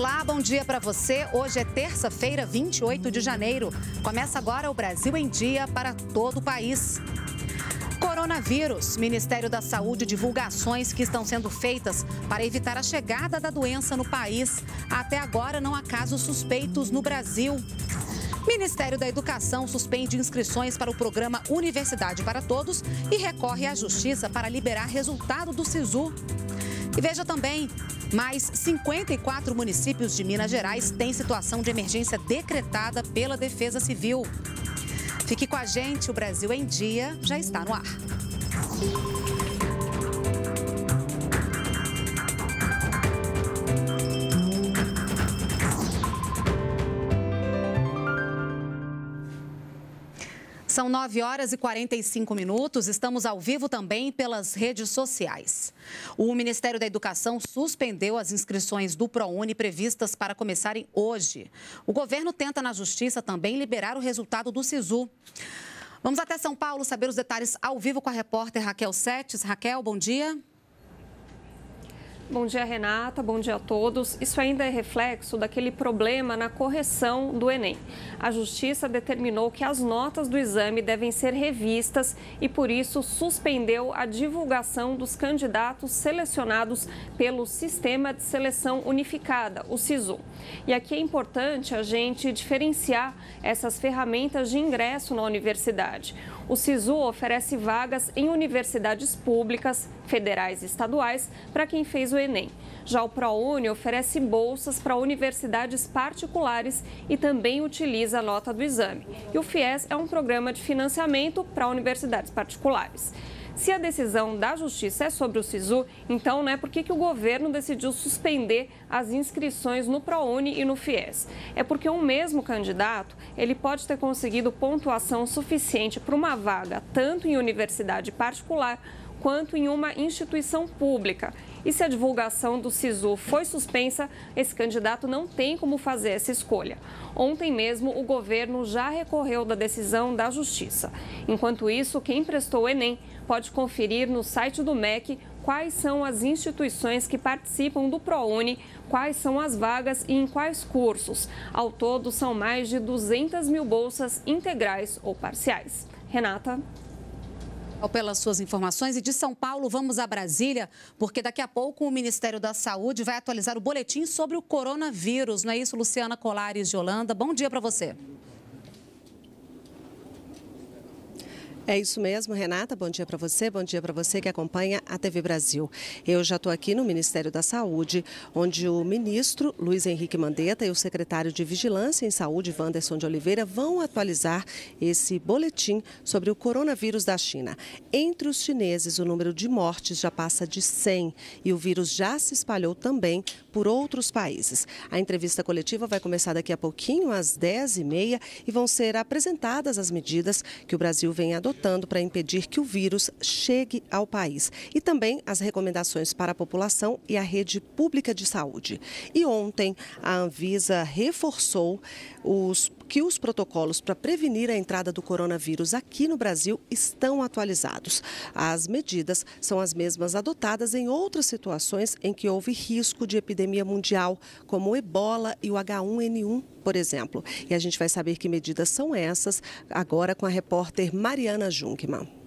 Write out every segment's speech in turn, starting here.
Olá, bom dia para você. Hoje é terça-feira, 28 de janeiro. Começa agora o Brasil em Dia para todo o país. Coronavírus. Ministério da Saúde divulga ações que estão sendo feitas para evitar a chegada da doença no país. Até agora não há casos suspeitos no Brasil. Ministério da Educação suspende inscrições para o programa Universidade para Todos e recorre à Justiça para liberar resultado do SISU. E veja também, mais 54 municípios de Minas Gerais têm situação de emergência decretada pela Defesa Civil. Fique com a gente, o Brasil em Dia já está no ar. São 9 horas e 45 minutos. Estamos ao vivo também pelas redes sociais. O Ministério da Educação suspendeu as inscrições do ProUni previstas para começarem hoje. O governo tenta na justiça também liberar o resultado do SISU. Vamos até São Paulo saber os detalhes ao vivo com a repórter Raquel Setes. Raquel, bom dia. Bom dia, Renata. Bom dia a todos. Isso ainda é reflexo daquele problema na correção do Enem. A Justiça determinou que as notas do exame devem ser revistas e, por isso, suspendeu a divulgação dos candidatos selecionados pelo Sistema de Seleção Unificada, o SISU. E aqui é importante a gente diferenciar essas ferramentas de ingresso na universidade. O SISU oferece vagas em universidades públicas, federais e estaduais para quem fez o Enem. Já o ProUni oferece bolsas para universidades particulares e também utiliza a nota do exame. E o FIES é um programa de financiamento para universidades particulares. Se a decisão da Justiça é sobre o SISU, então, né, por que, que o governo decidiu suspender as inscrições no ProUni e no FIES? É porque um mesmo candidato, ele pode ter conseguido pontuação suficiente para uma vaga tanto em universidade particular quanto em uma instituição pública. E se a divulgação do SISU foi suspensa, esse candidato não tem como fazer essa escolha. Ontem mesmo, o governo já recorreu da decisão da Justiça. Enquanto isso, quem prestou o Enem pode conferir no site do MEC quais são as instituições que participam do ProUni, quais são as vagas e em quais cursos. Ao todo, são mais de 200 mil bolsas integrais ou parciais. Renata pelas suas informações. E de São Paulo, vamos a Brasília, porque daqui a pouco o Ministério da Saúde vai atualizar o boletim sobre o coronavírus. Não é isso, Luciana Colares de Holanda? Bom dia para você. É isso mesmo, Renata. Bom dia para você, bom dia para você que acompanha a TV Brasil. Eu já estou aqui no Ministério da Saúde, onde o ministro Luiz Henrique Mandetta e o secretário de Vigilância em Saúde, Wanderson de Oliveira, vão atualizar esse boletim sobre o coronavírus da China. Entre os chineses, o número de mortes já passa de 100 e o vírus já se espalhou também por outros países. A entrevista coletiva vai começar daqui a pouquinho, às 10h30, e vão ser apresentadas as medidas que o Brasil vem adotando para impedir que o vírus chegue ao país e também as recomendações para a população e a rede pública de saúde. E ontem, a Anvisa reforçou os que os protocolos para prevenir a entrada do coronavírus aqui no Brasil estão atualizados. As medidas são as mesmas adotadas em outras situações em que houve risco de epidemia mundial, como o ebola e o H1N1 por exemplo. E a gente vai saber que medidas são essas agora com a repórter Mariana Junkman.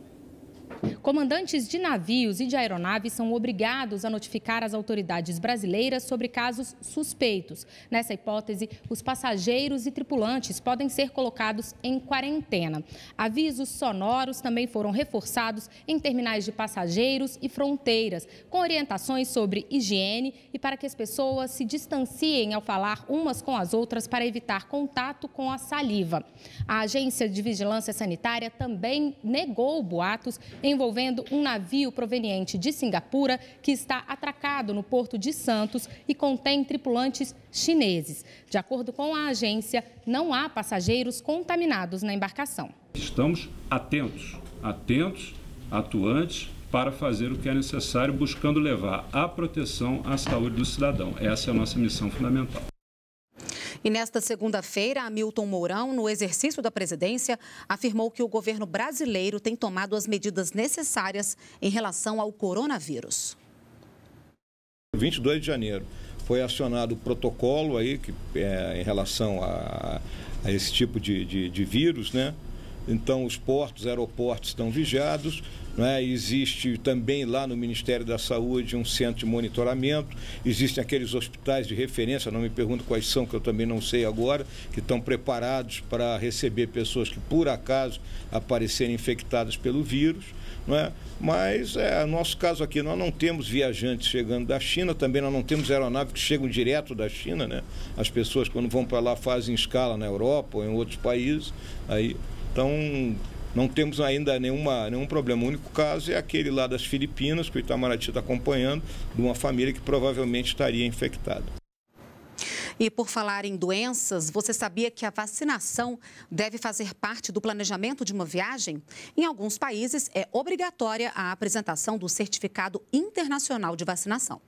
Comandantes de navios e de aeronaves são obrigados a notificar as autoridades brasileiras sobre casos suspeitos. Nessa hipótese, os passageiros e tripulantes podem ser colocados em quarentena. Avisos sonoros também foram reforçados em terminais de passageiros e fronteiras, com orientações sobre higiene e para que as pessoas se distanciem ao falar umas com as outras para evitar contato com a saliva. A Agência de Vigilância Sanitária também negou boatos envolvendo envolvendo um navio proveniente de Singapura que está atracado no porto de Santos e contém tripulantes chineses. De acordo com a agência, não há passageiros contaminados na embarcação. Estamos atentos, atentos, atuantes para fazer o que é necessário, buscando levar a proteção à saúde do cidadão. Essa é a nossa missão fundamental. E nesta segunda-feira, Hamilton Mourão, no exercício da presidência, afirmou que o governo brasileiro tem tomado as medidas necessárias em relação ao coronavírus. 22 de janeiro foi acionado o protocolo aí que, é, em relação a, a esse tipo de, de, de vírus, né? Então, os portos, aeroportos estão vigiados. Né? Existe também lá no Ministério da Saúde um centro de monitoramento. Existem aqueles hospitais de referência, não me pergunto quais são, que eu também não sei agora, que estão preparados para receber pessoas que por acaso aparecerem infectadas pelo vírus. É? Mas é nosso caso aqui, nós não temos viajantes chegando da China, também nós não temos aeronaves que chegam direto da China, né? As pessoas quando vão para lá fazem escala na Europa ou em outros países, aí então, não temos ainda nenhuma, nenhum problema. O único caso é aquele lá das Filipinas, que o Itamaraty está acompanhando, de uma família que provavelmente estaria infectada. E por falar em doenças, você sabia que a vacinação deve fazer parte do planejamento de uma viagem? Em alguns países, é obrigatória a apresentação do Certificado Internacional de Vacinação.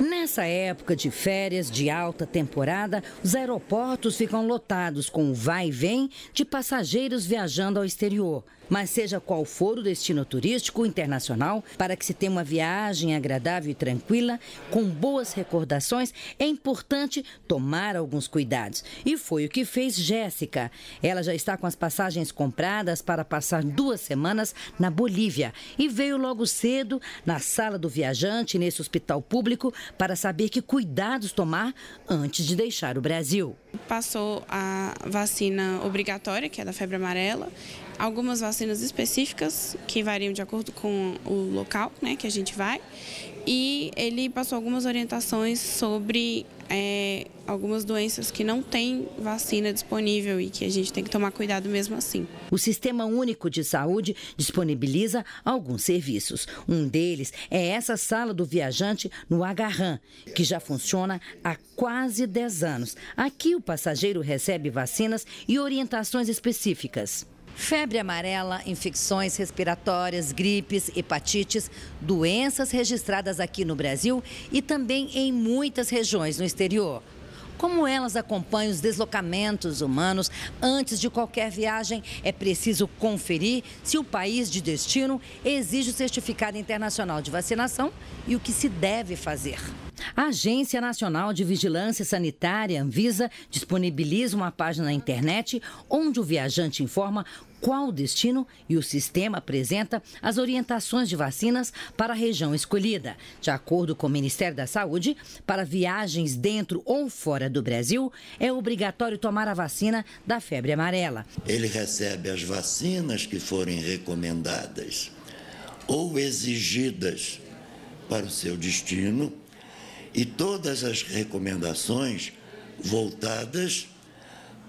Nessa época de férias de alta temporada, os aeroportos ficam lotados com o vai e vem de passageiros viajando ao exterior. Mas seja qual for o destino turístico internacional, para que se tenha uma viagem agradável e tranquila, com boas recordações, é importante tomar alguns cuidados. E foi o que fez Jéssica. Ela já está com as passagens compradas para passar duas semanas na Bolívia e veio logo cedo na sala do viajante, nesse hospital público, para saber que cuidados tomar antes de deixar o Brasil. Passou a vacina obrigatória, que é da febre amarela, algumas vacinas específicas que variam de acordo com o local né, que a gente vai. E ele passou algumas orientações sobre é, algumas doenças que não têm vacina disponível e que a gente tem que tomar cuidado mesmo assim. O Sistema Único de Saúde disponibiliza alguns serviços. Um deles é essa sala do viajante no Agarran, que já funciona há quase 10 anos. Aqui o passageiro recebe vacinas e orientações específicas. Febre amarela, infecções respiratórias, gripes, hepatites, doenças registradas aqui no Brasil e também em muitas regiões no exterior. Como elas acompanham os deslocamentos humanos antes de qualquer viagem, é preciso conferir se o país de destino exige o certificado internacional de vacinação e o que se deve fazer. A Agência Nacional de Vigilância Sanitária, Anvisa, disponibiliza uma página na internet onde o viajante informa qual o destino e o sistema apresenta as orientações de vacinas para a região escolhida. De acordo com o Ministério da Saúde, para viagens dentro ou fora do Brasil, é obrigatório tomar a vacina da febre amarela. Ele recebe as vacinas que forem recomendadas ou exigidas para o seu destino e todas as recomendações voltadas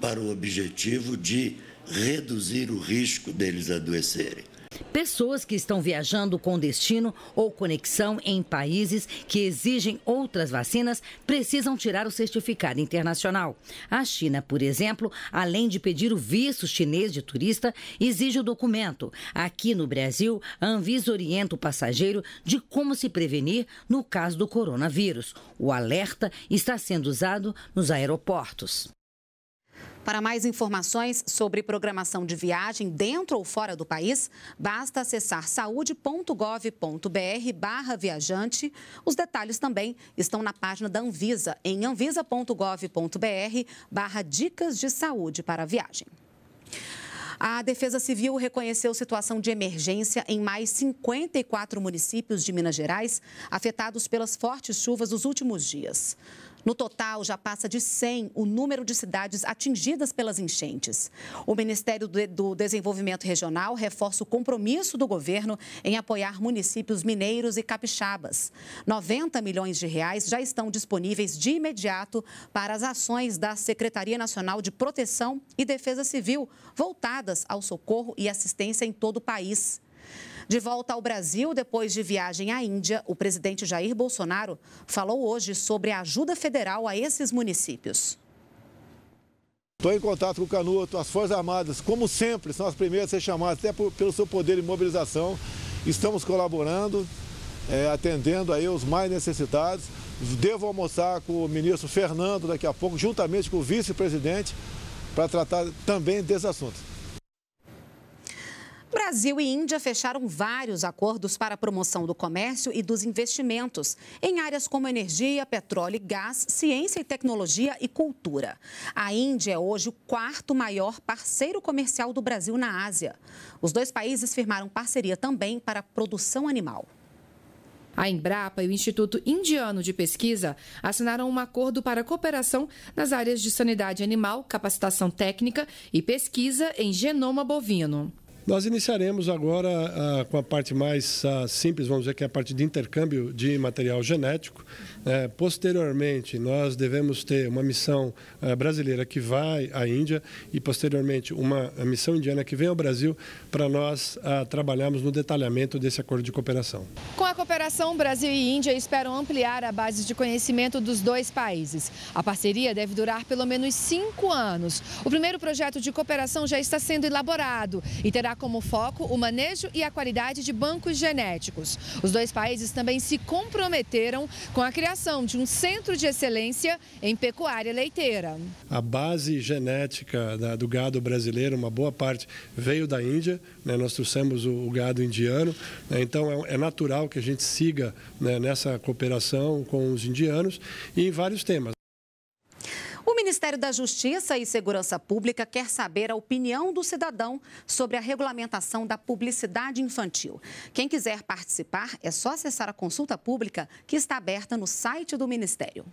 para o objetivo de reduzir o risco deles adoecerem. Pessoas que estão viajando com destino ou conexão em países que exigem outras vacinas precisam tirar o certificado internacional. A China, por exemplo, além de pedir o visto chinês de turista, exige o documento. Aqui no Brasil, a Anvisa orienta o passageiro de como se prevenir no caso do coronavírus. O alerta está sendo usado nos aeroportos. Para mais informações sobre programação de viagem dentro ou fora do país, basta acessar saúde.gov.br viajante. Os detalhes também estão na página da Anvisa, em anvisa.gov.br dicas de saúde para a viagem. A Defesa Civil reconheceu situação de emergência em mais 54 municípios de Minas Gerais afetados pelas fortes chuvas dos últimos dias. No total, já passa de 100 o número de cidades atingidas pelas enchentes. O Ministério do Desenvolvimento Regional reforça o compromisso do governo em apoiar municípios mineiros e capixabas. 90 milhões de reais já estão disponíveis de imediato para as ações da Secretaria Nacional de Proteção e Defesa Civil, voltadas ao socorro e assistência em todo o país. De volta ao Brasil, depois de viagem à Índia, o presidente Jair Bolsonaro falou hoje sobre a ajuda federal a esses municípios. Estou em contato com o Canuto, as Forças Armadas, como sempre, são as primeiras a ser chamadas, até por, pelo seu poder de mobilização. Estamos colaborando, é, atendendo aí os mais necessitados. Devo almoçar com o ministro Fernando daqui a pouco, juntamente com o vice-presidente, para tratar também desse assunto. Brasil e Índia fecharam vários acordos para a promoção do comércio e dos investimentos em áreas como energia, petróleo e gás, ciência e tecnologia e cultura. A Índia é hoje o quarto maior parceiro comercial do Brasil na Ásia. Os dois países firmaram parceria também para a produção animal. A Embrapa e o Instituto Indiano de Pesquisa assinaram um acordo para cooperação nas áreas de sanidade animal, capacitação técnica e pesquisa em genoma bovino. Nós iniciaremos agora ah, com a parte mais ah, simples, vamos dizer que é a parte de intercâmbio de material genético. Né? posteriormente, nós devemos ter uma missão ah, brasileira que vai à Índia e, posteriormente, uma missão indiana que vem ao Brasil para nós trabalharmos no detalhamento desse acordo de cooperação. Com a cooperação, Brasil e Índia esperam ampliar a base de conhecimento dos dois países. A parceria deve durar pelo menos cinco anos. O primeiro projeto de cooperação já está sendo elaborado e terá como foco o manejo e a qualidade de bancos genéticos. Os dois países também se comprometeram com a criação de um centro de excelência em pecuária leiteira. A base genética do gado brasileiro, uma boa parte, veio da Índia. Né? Nós trouxemos o, gado indiano. Né? Então, é, é, natural que a gente siga né, nessa cooperação com os indianos e em vários temas. O Ministério da Justiça e Segurança Pública quer saber a opinião do cidadão sobre a regulamentação da publicidade infantil. Quem quiser participar, é só acessar a consulta pública que está aberta no site do Ministério.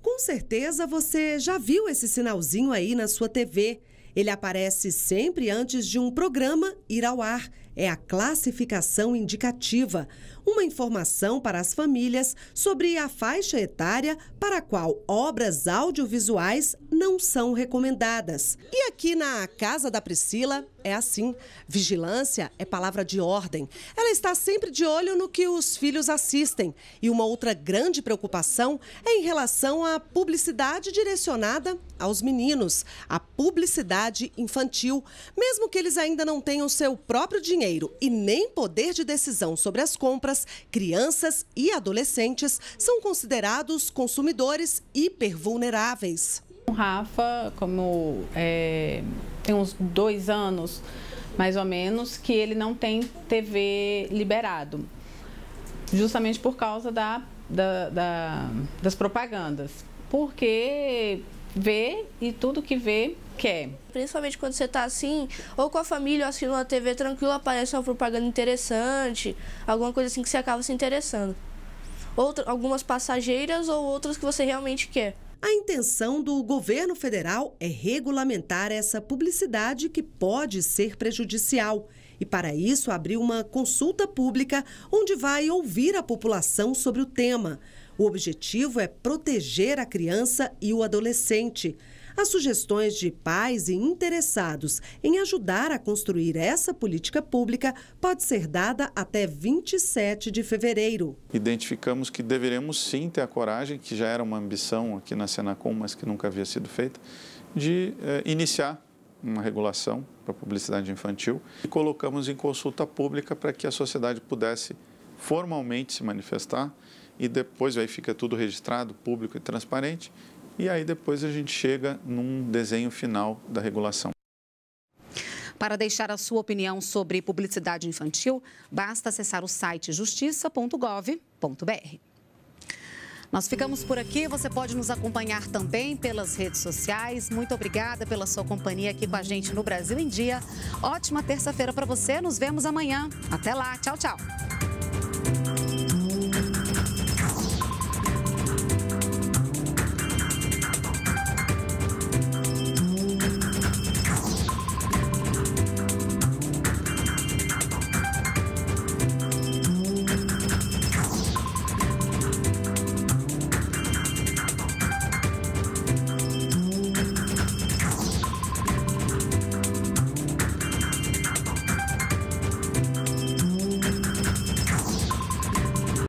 Com certeza você já viu esse sinalzinho aí na sua TV. Ele aparece sempre antes de um programa ir ao ar é a classificação indicativa, uma informação para as famílias sobre a faixa etária para a qual obras audiovisuais não são recomendadas. E aqui na Casa da Priscila, é assim. Vigilância é palavra de ordem. Ela está sempre de olho no que os filhos assistem. E uma outra grande preocupação é em relação à publicidade direcionada aos meninos, a publicidade infantil. Mesmo que eles ainda não tenham seu próprio dinheiro e nem poder de decisão sobre as compras, crianças e adolescentes são considerados consumidores hipervulneráveis. O Rafa, como é tem uns dois anos, mais ou menos, que ele não tem TV liberado. Justamente por causa da, da, da das propagandas. Porque vê e tudo que vê quer. Principalmente quando você está assim, ou com a família, ou assistindo uma TV tranquila, aparece uma propaganda interessante, alguma coisa assim que você acaba se interessando. Outra, algumas passageiras ou outras que você realmente quer. A intenção do governo federal é regulamentar essa publicidade que pode ser prejudicial. E para isso abriu uma consulta pública onde vai ouvir a população sobre o tema. O objetivo é proteger a criança e o adolescente. As sugestões de pais e interessados em ajudar a construir essa política pública pode ser dada até 27 de fevereiro. Identificamos que deveremos sim ter a coragem, que já era uma ambição aqui na Senacom, mas que nunca havia sido feita, de eh, iniciar uma regulação para a publicidade infantil e colocamos em consulta pública para que a sociedade pudesse formalmente se manifestar e depois aí fica tudo registrado, público e transparente e aí depois a gente chega num desenho final da regulação. Para deixar a sua opinião sobre publicidade infantil, basta acessar o site justiça.gov.br. Nós ficamos por aqui. Você pode nos acompanhar também pelas redes sociais. Muito obrigada pela sua companhia aqui com a gente no Brasil em Dia. Ótima terça-feira para você. Nos vemos amanhã. Até lá. Tchau, tchau.